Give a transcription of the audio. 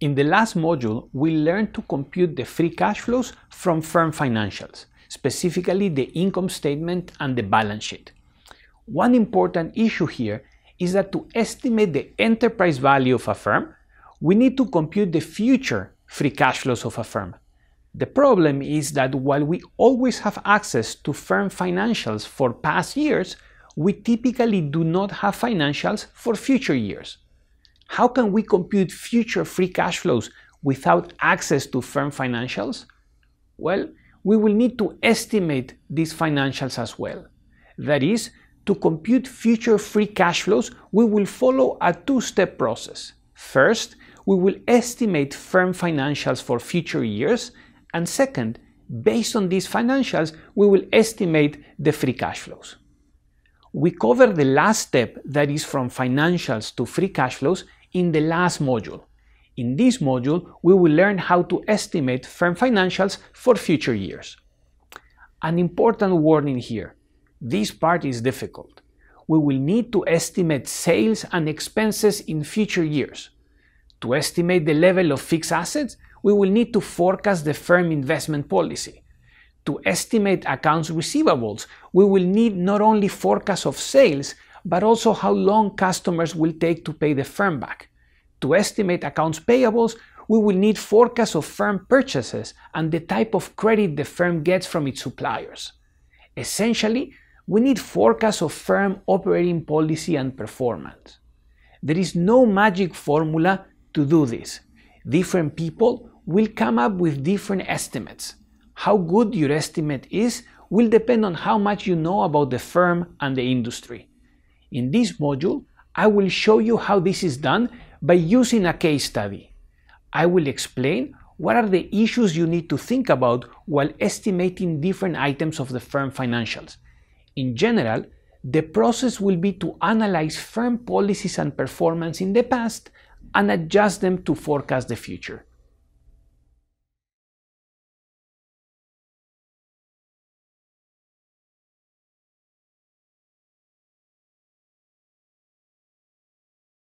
In the last module, we learned to compute the free cash flows from firm financials, specifically the income statement and the balance sheet. One important issue here is that to estimate the enterprise value of a firm, we need to compute the future free cash flows of a firm. The problem is that while we always have access to firm financials for past years, we typically do not have financials for future years. How can we compute future free cash flows without access to firm financials? Well, we will need to estimate these financials as well. That is, to compute future free cash flows, we will follow a two-step process. First, we will estimate firm financials for future years, and second, based on these financials, we will estimate the free cash flows. We cover the last step, that is from financials to free cash flows, in the last module. In this module, we will learn how to estimate firm financials for future years. An important warning here, this part is difficult. We will need to estimate sales and expenses in future years. To estimate the level of fixed assets, we will need to forecast the firm investment policy. To estimate accounts receivables, we will need not only forecast of sales, but also how long customers will take to pay the firm back. To estimate accounts payables, we will need forecasts of firm purchases and the type of credit the firm gets from its suppliers. Essentially, we need forecasts of firm operating policy and performance. There is no magic formula to do this. Different people will come up with different estimates. How good your estimate is will depend on how much you know about the firm and the industry. In this module, I will show you how this is done by using a case study. I will explain what are the issues you need to think about while estimating different items of the firm financials. In general, the process will be to analyze firm policies and performance in the past and adjust them to forecast the future.